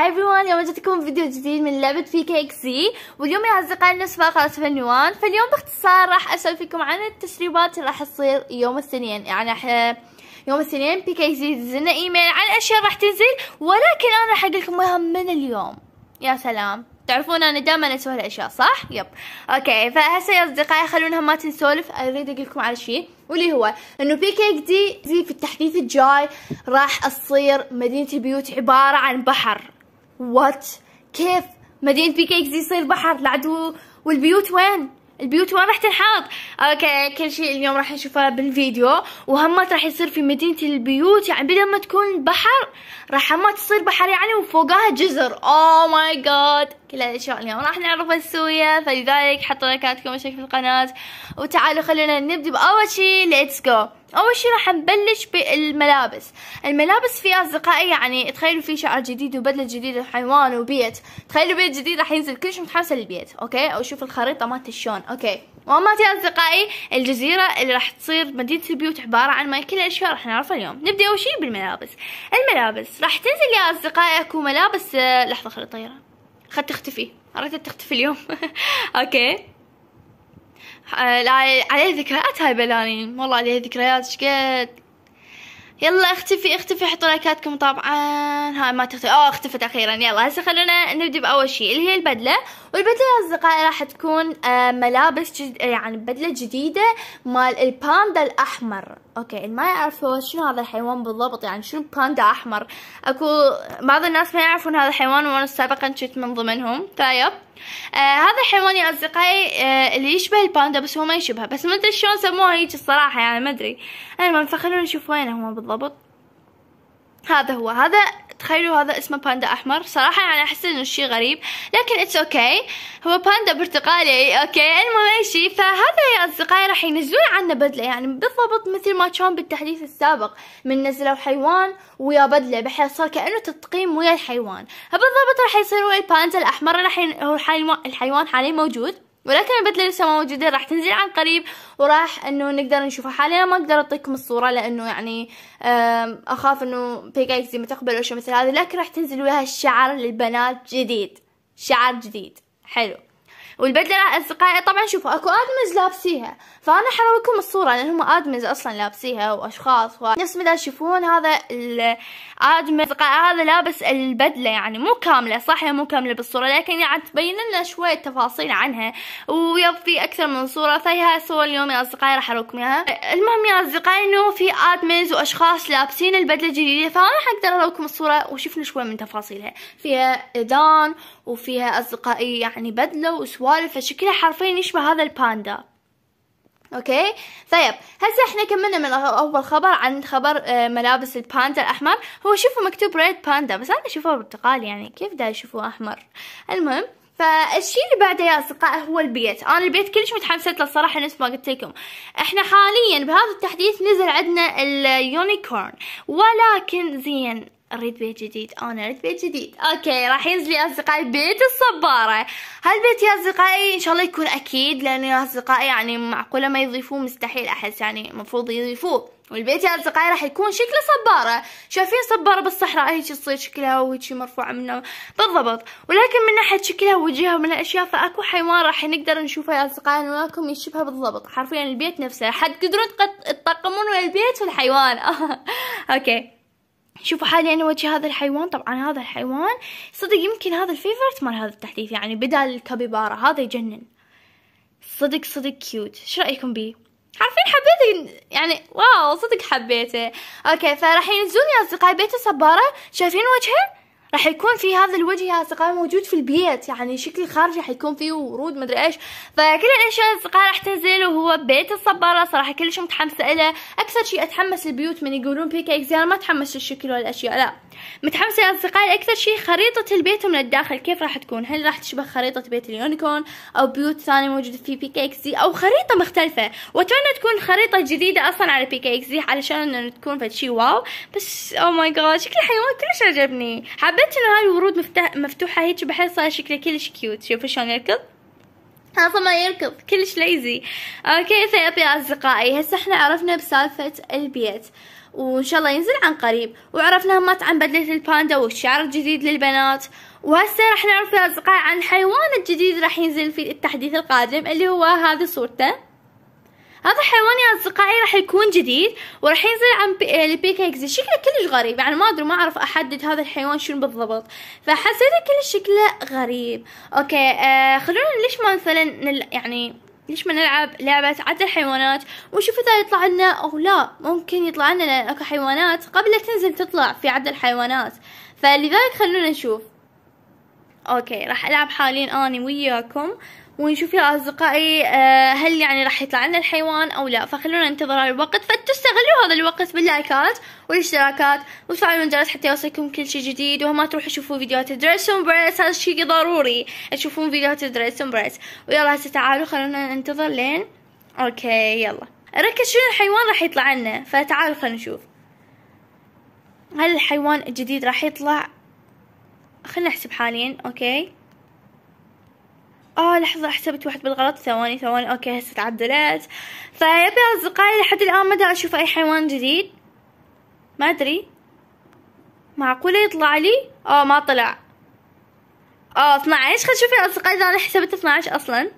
هاي ايفريون اليوم جاتكم فيديو جديد من لعبة في كيك زي واليوم يا اصدقائي نسبة قناة فنيوان فاليوم باختصار راح فيكم عن التسريبات اللي راح تصير يوم الاثنين يعني ح... يوم الاثنين بي كيك زي ايميل عن اشياء راح تنزل ولكن انا راح اقول لكم من اليوم يا سلام تعرفون انا دائما اسوي هالاشياء صح يب اوكي فهسه يا اصدقائي خلونا ما تنسولف اريد اقول لكم على شيء واللي هو انه بي كيك دي في التحديث الجاي راح تصير مدينه البيوت عباره عن بحر وات كيف مدينة بيكيكس يصير بحر العدو والبيوت وين البيوت وين راح تنحط اوكي كل شيء اليوم راح نشوفه بالفيديو وهمات راح يصير في مدينة البيوت يعني بدل ما تكون بحر راح همات تصير بحر يعني وفوقها جزر اوه ماي جاد كل الاشياء اليوم راح نعرفها سويا فلذلك حطوا لايكاتكم وشيك في القناة وتعالوا خلونا نبدأ بأول شيء ليتس جو اول شي راح نبلش بالملابس الملابس فيها اصدقائي يعني تخيلوا في شعر جديد وبدله جديده وحيوان وبيت تخيلوا بيت جديد راح ينزل كلش متحمسه للبيت اوكي او شوف الخريطه مالت شلون اوكي ومات يا اصدقائي الجزيره اللي راح تصير مدينه البيوت عباره عن ما كل الاشياء راح نعرفها اليوم نبدا اول شي بالملابس الملابس راح تنزل يا اصدقائي اكو ملابس آه، لحظه خلي طيرة خلت تختفي ارادت تختفي اليوم اوكي آه، عليه ذكريات هاي بلانين والله عليه ذكريات شقد يلا اختفي اختفي حطوا لايكاتكم طبعا هاي ما تختفي اه اختفت اخيرا يلا هسه خلونا نبدي باول شيء اللي هي البدله والبدله يا اصدقائي راح تكون آه، ملابس جد... يعني بدله جديده مال الباندا الاحمر اوكي ما يعرفوا شنو هذا الحيوان بالضبط يعني شنو باندا احمر اكو بعض الناس ما يعرفون هذا الحيوان وانا سابقا كنت من ضمنهم فيب آه هذا الحيوان يا اصدقائي آه اللي يشبه الباندا بس هو ما يشبهه بس ما ادري شلون سموه هيك الصراحه يعني ما ادري المهم فخلونا نشوف وين هو بالضبط هذا هو هذا تخيلوا هذا اسمه باندا احمر صراحه يعني احس انه شيء غريب لكن اتس اوكي okay. هو باندا برتقالي اوكي okay. المهم اي شي فهذا يا اصدقائي راح ينزلون عنا بدله يعني بالضبط مثل ما كان بالتحديث السابق من نزلوا حيوان ويا بدله بحيث صار كانه تطقيم ويا الحيوان فبالضبط راح يصير ويا الباندا الاحمر راح ين... هو الحيوان حاليا موجود ولكن البدله لسه موجوده راح تنزل عن قريب وراح انه نقدر نشوفها حاليا ما اقدر اعطيكم الصوره لانه يعني اخاف انه بيكاكس ما تقبل اشياء مثل هذا لكن راح تنزل وياها الشعر للبنات جديد شعر جديد حلو والبدله اصدقائي طبعا شوفوا اكو ادمز لابسيها فانا لكم الصوره لان هم ادمز اصلا لابسيها واشخاص و... نفس ما تشوفون هذا الادمز اصدقائي هذا لابس البدله يعني مو كامله صح مو كامله بالصوره لكن يعني تبين لنا شويه تفاصيل عنها ويب في اكثر من صوره فهي هاي الصور اليوم يا اصدقائي راح اروكم اياها المهم يا اصدقائي انه في ادمز واشخاص لابسين البدله الجديده فانا حقدر اروكم الصوره وشفنا شويه من تفاصيلها فيها اذان وفيها اصدقائي يعني بدله وسوار طوال فشكلها حرفيا يشبه هذا الباندا اوكي طيب هسه احنا كملنا من اول خبر عن خبر آه، ملابس الباندا الاحمر هو شوفوا مكتوب ريد باندا بس انا اشوفه برتقال يعني كيف دا اشوفه احمر المهم فالشيء اللي بعده يا اصدقاء هو البيت انا البيت كلش متحمسه له الصراحه نفس ما قلت لكم احنا حاليا بهذا التحديث نزل عندنا اليونيكورن ولكن زين اريد بيت جديد انا اريد بيت جديد اوكي راح ينزل يا اصدقائي بيت الصباره هالبيت يا اصدقائي ان شاء الله يكون اكيد لانه يا اصدقائي يعني معقوله ما يضيفوه مستحيل احس يعني المفروض يضيفوه والبيت يا اصدقائي راح يكون شكله صباره شايفين صباره بالصحراء هيك تصير شكلها وهيك مرفوعه منه بالضبط ولكن من ناحيه شكلها وجهها ومن الاشياء فاكو حيوان راح نقدر نشوفه يا اصدقائي وياكم يشبه بالضبط حرفيا البيت نفسه حد تقدرون تطقمون البيت والحيوان اوكي شوفوا حاليا انا وجه هذا الحيوان طبعا هذا الحيوان صدق يمكن هذا الفيفورت مال هذا التحديث يعني بدل الكابيبارا هذا يجنن صدق صدق كيوت شو رايكم بيه عارفين حبيته يعني واو صدق حبيته اوكي فراح ينزلون يا اصدقائي بيت الصباره شايفين وجهه راح يكون في هذا الوجه يا اصدقائي موجود في البيت يعني شكل خارجي حيكون فيه ورود مدري ايش فكل الاشياء اصدقائي راح تنزل وهو بيت الصبارة صراحة كلش متحمسة له اكثر شيء اتحمس البيوت من يقولون بيك انا ما اتحمس للشكل والاشياء لا متحمسة يا اصدقائي اكثر شيء خريطة البيت من الداخل كيف راح تكون هل راح تشبه خريطة بيت اليونيكورن او بيوت ثانية موجودة في بيكيكس او خريطة مختلفة واتمنى تكون خريطة جديدة اصلا على بيكيكس علشان تكون فد شيء واو بس او ماي جاد شكل الحيوان كلش عجبني حابة حبيت انه هاي الورود مفتح مفتوحه هيك بحيث صار شكله كلش كيوت شوفوا شلون يركض هذا ما يركض كلش ليزي اوكي يا اصدقائي هسه احنا عرفنا بسالفه البيت وان شاء الله ينزل عن قريب وعرفنا همات عن بدله الباندا والشعر الجديد للبنات وهسه راح نعرف يا اصدقائي عن الحيوان الجديد راح ينزل في التحديث القادم اللي هو هذه صورته هذا حيوان يا اصدقائي راح يكون جديد وراح ينزل عن بي... البيكيكس آه، شكله كلش غريب يعني ما ادري ما اعرف احدد هذا الحيوان شنو بالضبط فحسيته كلش شكله غريب اوكي آه خلونا ليش ما مثلا نل... يعني ليش ما نلعب لعبة عد الحيوانات ونشوف إذا يطلع لنا أو لا ممكن يطلع لنا لأن أكو حيوانات قبل لا تنزل تطلع في عد الحيوانات فلذلك خلونا نشوف أوكي راح ألعب حاليا اني وياكم ونشوف يا أصدقائي آه، هل يعني راح يطلع لنا الحيوان أو لا فخلونا ننتظر الوقت فتستغلوا هذا الوقت باللايكات والاشتراكات وتفعلوا الجرس حتى يوصلكم كل شيء جديد وما تروحوا تشوفوا فيديوهات دريسون بريس هذا الشيء ضروري تشوفون فيديوهات دريسون بريس ويلا هسه تعالوا خلونا ننتظر لين اوكي يلا ركز شنو الحيوان راح يطلع لنا فتعالوا خلينا نشوف هل الحيوان الجديد راح يطلع خلنا نحسب حاليا اوكي اه لحظة حسبت واحد بالغلط ثواني ثواني اوكي هسه تعدلت فيبي اصدقائي لحد الان ما دا اشوف اي حيوان جديد ما ادري معقولة يطلع لي اه ما طلع اه 12 خل شوفي اصدقائي اذا انا حسبت 12 اصلا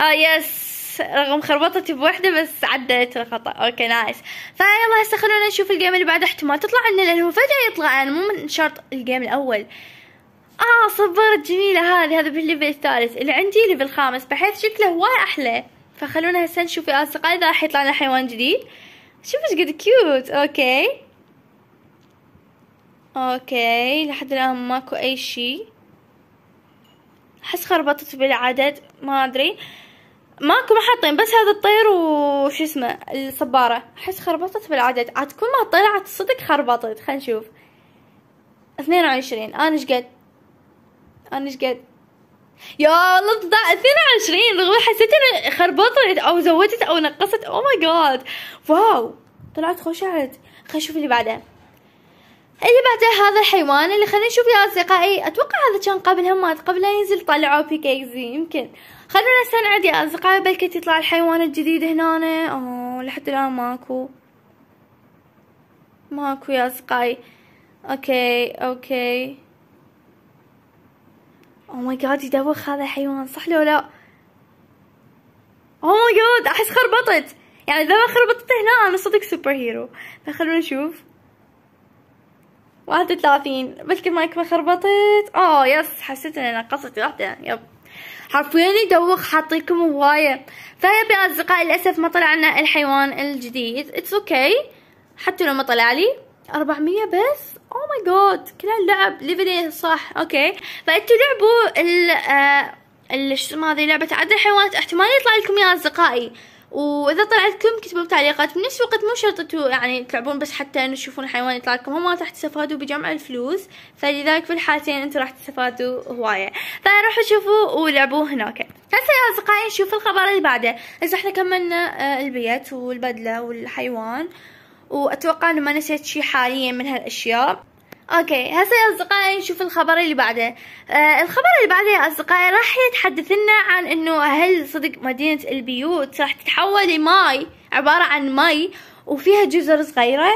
اه يس رغم خربطتي بوحده بس عدلت الخطا اوكي نايس فيلا هسه خلونا نشوف الجيم اللي بعده احتمال تطلع لنا لانه فجاه يطلع انا مو من شرط الجيم الاول اه صبرت جميلة هذه هذا بالليفل الثالث اللي عندي ليفل خامس بحيث شكله وايد احلى فخلونا هسه نشوف يا اصدقائي اذا راح يطلع لنا حيوان جديد شوف ايش قد كيوت اوكي اوكي لحد الان ماكو اي شي احس خربطت بالعدد ما ادري ماكو ما حاطين بس هذا الطير وش اسمه الصبارة احس خربطت بالعدد عاد كل ما طلعت صدق خربطت خلينا نشوف اثنين وعشرين انا ايش قد انا ايش قد يا الله 22 رغم حسيت اني خربطت او زودت او نقصت او ماي جاد واو طلعت خشعت خلينا نشوف اللي بعده اللي بعده هذا الحيوان اللي خلينا نشوف يا اصدقائي اتوقع هذا كان قبل همات قبل لا ينزل طلعوا بيكيكزي يمكن خلونا نستنعد يا اصدقائي بلكي يطلع الحيوان الجديد هنا اوه لحد الان ماكو ماكو يا اصدقائي اوكي اوكي او ماي جاد يدوخ هذا الحيوان صح لو لا او ماي جاد احس خربطت يعني اذا ما خربطت هنا انا صدق سوبر هيرو فخلونا نشوف واحد وثلاثين بس ما يكون خربطت اه oh يس حسيت اني نقصت واحدة يب حرفيا يدوخ حاطيكم هواية فيب يا اصدقائي للاسف ما طلع لنا الحيوان الجديد اتس اوكي okay. حتى لو ما طلع لي 400 بس او ماي جاد كل اللعب ليفلين صح اوكي طيب، فانتوا لعبوا ال آه، ال شو اسمه هذه لعبه عدل الحيوانات احتمال يطلع لكم يا اصدقائي واذا طلع لكم كتبوا بتعليقات بنفس الوقت مو شرط يعني تلعبون بس حتى انه تشوفون حيوان يطلع لكم هم راح تستفادوا بجمع الفلوس فلذلك في الحالتين انتوا راح تستفادوا هوايه فروحوا طيب، شوفوا ولعبوا هناك هسه يا اصدقائي نشوف الخبر اللي بعده هسه احنا كملنا آه، البيت والبدله والحيوان وأتوقع أنه ما نسيت شي حاليا من هالأشياء اوكي هسه يا اصدقائي نشوف الخبر اللي بعده آه الخبر اللي بعده يا اصدقائي راح يتحدث لنا عن انه هل صدق مدينه البيوت راح تتحول لماي عباره عن مي وفيها جزر صغيره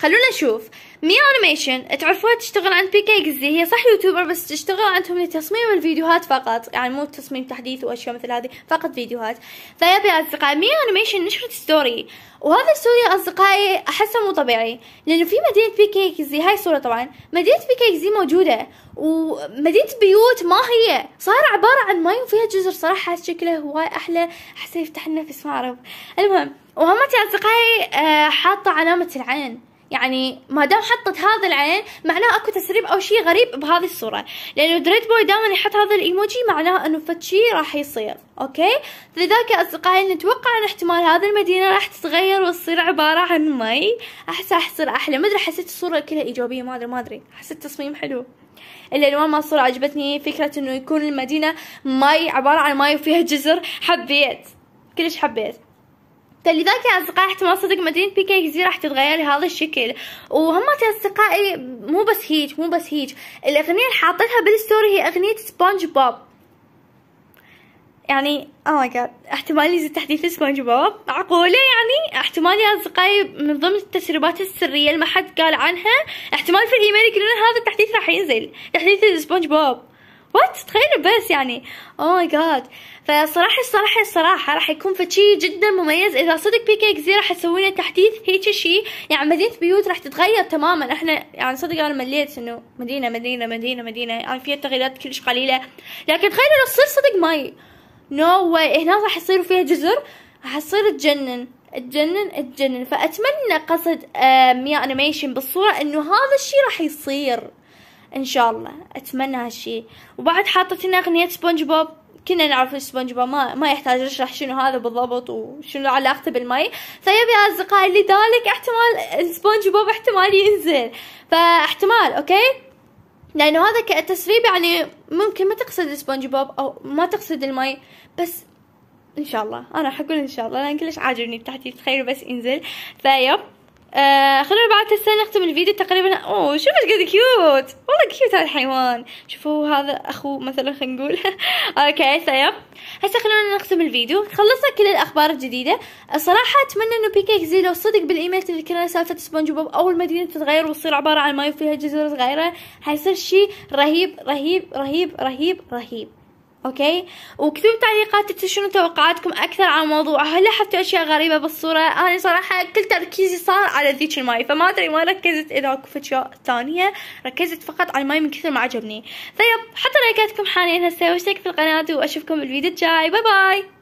خلونا نشوف مي انيميشن تعرفوها تشتغل عند بي كي جزي هي صح يوتيوبر بس تشتغل عندهم لتصميم الفيديوهات فقط يعني مو تصميم تحديث واشياء مثل هذه فقط فيديوهات فيا اصدقائي مي انيميشن نشرت ستوري وهذا الستوري اصدقائي احسه مو طبيعي لانه في مدينه بي كي جزي هاي الصوره طبعا مدينه بي كي جزي موجوده ومدينه بيوت ما هي صار عباره عن ماي وفيها جزر صراحه شكله هواي احلى احسه يفتح لنا في ما اعرف المهم وهم يا اصدقائي آه، حاطه علامه العين يعني ما دام حطت هذا العين معناه اكو تسريب او شيء غريب بهذه الصوره لانه دريد بوي دائما يحط هذا الايموجي معناه انه فد شيء راح يصير اوكي لذلك اصدقائي نتوقع ان احتمال هذه المدينه راح تتغير وتصير عباره عن مي احس راح تصير احلى ما ادري حسيت الصوره كلها ايجابيه ما ادري ما ادري حسيت تصميم حلو الالوان مال الصوره عجبتني فكره انه يكون المدينه مي عباره عن مي وفيها جزر حبيت كلش حبيت فلذلك يا أصدقائي احتمال صدق مدينة بيكي كثير راح تتغير لهذا الشكل وهم يا أصدقائي مو بس هيج مو بس هيج الأغنية اللي حاطتها بالستوري هي أغنية سبونج بوب يعني اوه ماي جاد احتمال ينزل تحديث سبونج بوب معقوله يعني احتمال يا اصدقائي من ضمن التسريبات السريه اللي ما حد قال عنها احتمال في الايميل يقولون هذا التحديث راح ينزل تحديث سبونج بوب وات تخيلوا بس يعني اوه ماي جاد فصراحه الصراحه الصراحه راح يكون فشي جدا مميز اذا صدق بي كي زي راح يسوي لنا تحديث هيك شيء يعني مدينه بيوت راح تتغير تماما احنا يعني صدق انا مليت انه مدينه مدينه مدينه مدينه يعني فيها تغييرات كلش قليله لكن تخيلوا لو تصير صدق ماي نو no واي هنا راح يصير فيها جزر راح تصير تجنن تجنن تجنن فاتمنى قصد آه، ميا انيميشن بالصوره انه هذا الشيء راح يصير ان شاء الله اتمنى هالشي وبعد حاطت هنا اغنيه سبونج بوب كنا نعرف سبونج بوب ما, ما يحتاج اشرح شنو هذا بالضبط وشنو علاقته بالمي فيبي اصدقائي لذلك احتمال سبونج بوب احتمال ينزل فاحتمال اوكي لانه هذا كتسريب يعني ممكن ما تقصد سبونج بوب او ما تقصد المي بس ان شاء الله انا راح اقول ان شاء الله لان كلش عاجبني التحديث تخيلوا بس انزل فيب آه خلونا بعد هسه نختم الفيديو تقريبا اوه شوف ايش قد كيوت والله كيوت هذا الحيوان شوفوا هذا اخوه مثلا خلينا نقول اوكي سيب هسه خلونا نختم الفيديو خلصنا كل الاخبار الجديده الصراحه اتمنى انه بيكيك زي لو صدق بالايميل اللي كنا سالفه سبونج بوب او المدينه تتغير وتصير عباره عن ماي وفيها جزر صغيره حيصير شيء رهيب رهيب رهيب رهيب رهيب اوكي وكتبوا تعليقات شنو توقعاتكم اكثر عن الموضوع هل لاحظتوا اشياء غريبه بالصوره انا صراحه كل تركيزي صار على ذيك الماي فما ادري ما ركزت اذا اكو اشياء ثانيه ركزت فقط على الماي من كثر ما عجبني فيب حطوا رايكاتكم حاليا هسه واشترك في القناه واشوفكم بالفيديو الجاي باي باي